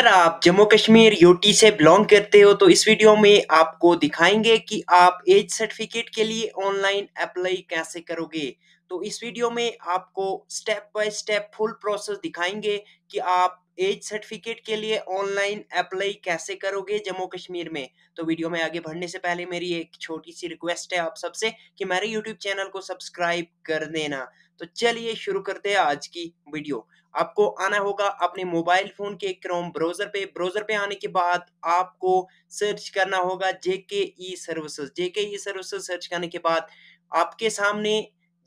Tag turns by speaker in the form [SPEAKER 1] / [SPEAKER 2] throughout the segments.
[SPEAKER 1] अगर आप जम्मू कश्मीर यूटी से बिलोंग करते हो तो इस वीडियो में आपको दिखाएंगे कि आप एज सर्टिफिकेट के लिए ऑनलाइन अप्लाई कैसे करोगे तो इस वीडियो में आपको step by step full process दिखाएंगे कि आप एज सर्टिफिकेट के लिए ऑनलाइन अप्लाई कैसे करोगे जम्मू कश्मीर में तो वीडियो में आगे बढ़ने से पहले मेरी एक छोटी सी रिक्वेस्ट है आप सबसे कि मेरे यूट्यूब चैनल को सब्सक्राइब कर देना तो चलिए शुरू करते हैं आज की वीडियो आपको आना होगा अपने मोबाइल फोन के क्रोम ब्राउजर पे ब्राउजर पे आने के बाद आपको सर्च करना होगा JK e services JK e services search करने के बाद आपके सामने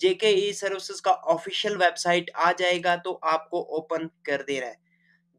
[SPEAKER 1] जेके ई सर्विसेज का ऑफिशियल वेबसाइट आ जाएगा तो आपको ओपन कर दे रहा है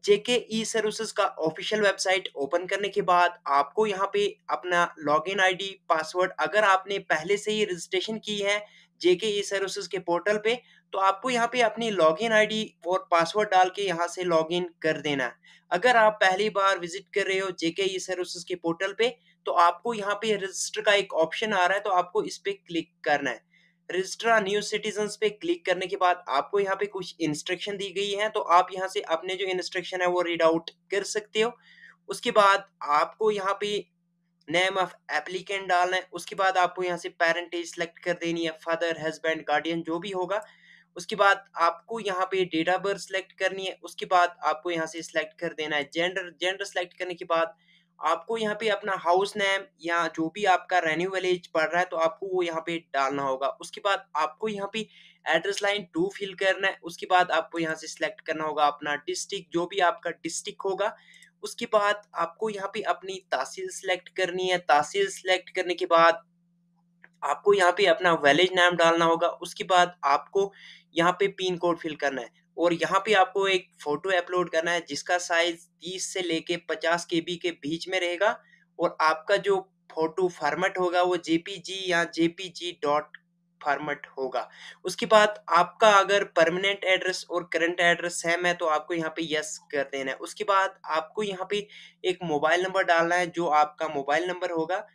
[SPEAKER 1] जेके ई सर्विसेज का ऑफिशियल वेबसाइट ओपन करने के बाद आपको यहाँ पे अपना लॉगिन आईडी पासवर्ड अगर आपने पहले से ही रजिस्ट्रेशन की है जेके ई सर्विसेज के पोर्टल पे तो आपको यहाँ पे अपनी लॉगिन आईडी और पासवर्ड डाल के यहाँ से लॉगिन कर देना है अगर आप पहली बार विजिट कर रहे हो जेके ई सर्विसेज के पोर्टल पे तो आपको यहाँ पे रजिस्टर का एक ऑप्शन आ रहा है तो आपको इस पे क्लिक करना है रजिस्ट्रा न्यू सिटीजन पे क्लिक करने के बाद आपको यहाँ पे कुछ इंस्ट्रक्शन दी गई है तो आप यहाँ से अपने जो इंस्ट्रक्शन है वो रीड आउट कर सकते हो उसके बाद आपको यहाँ पे नेम ऑफ एप्लीकेंट डालना है उसके बाद आपको यहाँ से पेरेंटेज सेलेक्ट कर देनी है फादर हस्बैंड गार्डियन जो भी होगा उसके बाद आपको यहाँ पे डेट ऑफ बर्थ सेलेक्ट करनी है उसके बाद आपको यहाँ से सिलेक्ट कर देना है जेंडर जेंडर सेलेक्ट करने के बाद आपको यहाँ पे अपना हाउस नेम या जो भी आपका रेन्यू वेलेज पड़ रहा है तो आपको वो यहाँ पे डालना होगा उसके बाद आपको यहाँ पे एड्रेस लाइन टू फिल करना है उसके बाद आपको यहाँ से सिलेक्ट करना होगा अपना डिस्ट्रिक्ट जो भी आपका डिस्ट्रिक्ट होगा उसके बाद आपको यहाँ पे अपनी तहसील सिलेक्ट करनी है तहसील सिलेक्ट करने के बाद आपको यहाँ पे अपना वेलेज नाम डालना होगा उसके बाद आपको यहाँ पे पिन कोड फिल करना है और यहाँ पे आपको एक फोटो अपलोड करना है जिसका साइज 30 से लेके 50 के के बीच में रहेगा और आपका जो फोटो फॉर्मेट होगा वो जेपीजी या जेपीजी डॉट फॉर्मेट होगा उसके बाद आपका अगर परमानेंट एड्रेस और करंट एड्रेस सेम है तो आपको यहाँ पे यस कर देना है उसके बाद आपको यहाँ पे एक मोबाइल नंबर डालना है जो आपका मोबाइल नंबर होगा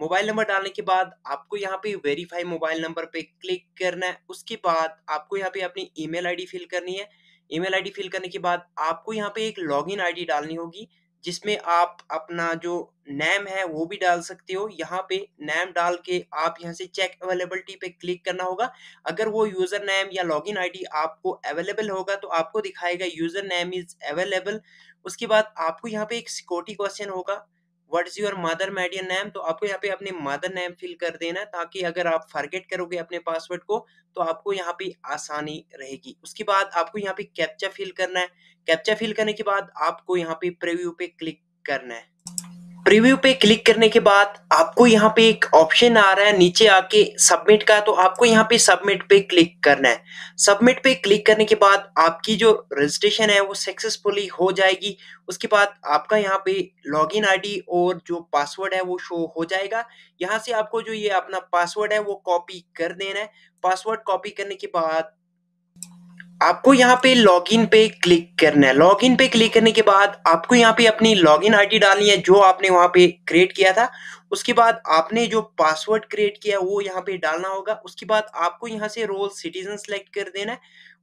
[SPEAKER 1] मोबाइल नंबर डालने के बाद आपको यहाँ पे वेरीफाई मोबाइल नंबर पे क्लिक करना है उसके बाद आपको यहाँ पे अपनी ईमेल आईडी फिल करनी है ईमेल आईडी फिल करने के बाद आपको यहाँ पे एक लॉगिन आईडी डालनी होगी जिसमें आप अपना जो नेम है वो भी डाल सकते हो यहाँ पे नेम डाल के आप यहाँ से चेक अवेलेबिलिटी पे क्लिक करना होगा अगर वो यूज़र नेम या लॉगिन आईडी आपको अवेलेबल होगा तो आपको दिखाएगा यूज़र नेम इज़ अवेलेबल उसके बाद आपको यहाँ पे एक सिक्योरिटी क्वेश्चन होगा what is your mother maiden name तो आपको यहाँ पे अपने मदर नेम फिल कर देना ताकि अगर आप फॉरगेट करोगे अपने पासवर्ड को तो आपको यहाँ पे आसानी रहेगी उसके बाद आपको यहाँ पे कैप्चा फिल करना है कैप्चा फिल करने के बाद आपको यहाँ पे प्रिव्यू पे क्लिक करना है प्रीव्यू पे क्लिक करने के बाद आपको यहाँ पे एक ऑप्शन आ रहा है नीचे आके सबमिट का तो आपको यहाँ पे सबमिट पे क्लिक करना है सबमिट पे क्लिक करने के बाद आपकी जो रजिस्ट्रेशन है वो सक्सेसफुली हो जाएगी उसके बाद आपका यहाँ पे लॉगिन आईडी और जो पासवर्ड है वो शो हो जाएगा यहाँ से आपको जो ये अपना पासवर्ड है वो कॉपी कर देना है पासवर्ड कॉपी करने के बाद आपको यहाँ पे लॉगिन पे क्लिक करना है लॉगिन पे क्लिक करने के बाद आपको यहाँ पे अपनी लॉगिन आईडी डालनी है जो आपने वहां पे क्रिएट किया था उसके बाद आपने जो पासवर्ड क्रिएट किया वो यहाँ पे डालना होगा उसके बाद आपको यहाँ से रोल सिटीजन सेलेक्ट कर देना है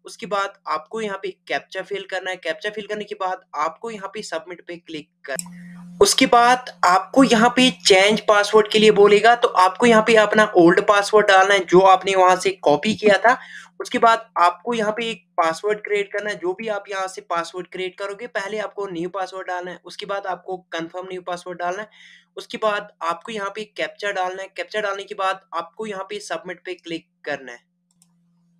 [SPEAKER 1] उसके बाद आपको यहाँ पे कैप्चा फिल करना है कैप्चा फिल करने के बाद आपको यहाँ पे सबमिट पे क्लिक कर उसके बाद आपको यहाँ पे चेंज पासवर्ड के लिए बोलेगा तो आपको यहाँ पे अपना ओल्ड पासवर्ड डालना है जो आपने वहां से कॉपी किया था उसके बाद आपको यहाँ पे एक पासवर्ड क्रिएट करना है जो भी आप यहाँ से पासवर्ड क्रिएट करोगे पहले आपको न्यू पासवर्ड डालना है उसके बाद आपको कंफर्म न्यू पासवर्ड डालना है उसके बाद आपको यहाँ पे कैप्चर डालना है कैप्चर डालने के बाद आपको यहाँ पे सबमिट पे क्लिक करना है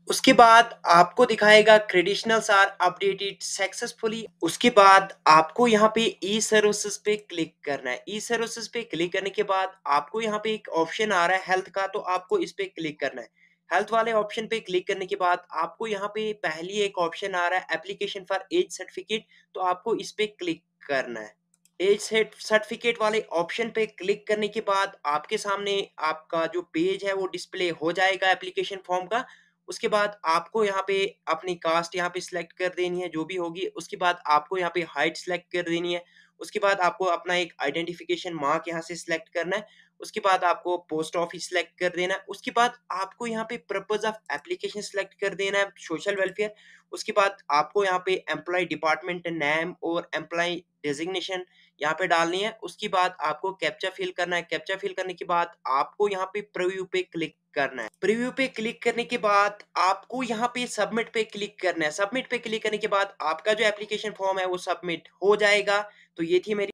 [SPEAKER 1] उसके बाद आपको दिखाएगा क्रेडिशनल्स आर अपडेटेड सक्सेसफुली उसके बाद आपको यहाँ पे ई सर्विसेज पे क्लिक करना है ई सर्विसेज पे क्लिक करने के बाद आपको यहाँ पे एक ऑप्शन आ रहा है हेल्थ का तो आपको इस पे क्लिक करना है हेल्थ वाले ऑप्शन पे क्लिक करने के बाद आपको यहाँ पे पहली एक ऑप्शन आ रहा है एप्लीकेशन फॉर एज सर्टिफिकेट तो आपको इस पे क्लिक करना है एज सर्टिफिकेट वाले ऑप्शन पे क्लिक करने के बाद आपके सामने आपका जो पेज है वो डिस्प्ले हो जाएगा एप्लीकेशन फॉर्म का उसके बाद आपको यहाँ पे अपनी कास्ट यहाँ पे सिलेक्ट कर देनी है जो भी होगी उसके बाद आपको यहाँ पे हाइट सिलेक्ट कर देनी है उसके बाद आपको अपना एक आइडेंटिफिकेशन मार्क यहाँ से सिलेक्ट करना है उसके बाद आपको पोस्ट ऑफिस सेलेक्ट कर देना है उसके बाद आपको यहाँ पे पर्पज ऑफ एप्लीकेशन सेलेक्ट कर देना है सोशल वेलफेयर उसके बाद आपको यहाँ पे एम्प्लॉय डिपार्टमेंट नेम और एम्प्लॉय डेजिग्नेशन यहाँ पे डालनी है उसके बाद आपको कैप्चा फिल करना है कैप्चा फिल करने के बाद आपको यहाँ पे प्रव्यू पे क्लिक करना है प्रीव्यू पे क्लिक करने के बाद आपको यहाँ पे सबमिट पे क्लिक करना है सबमिट पे क्लिक करने के बाद आपका जो एप्लीकेशन फॉर्म है वो सबमिट हो जाएगा तो ये थी मेरी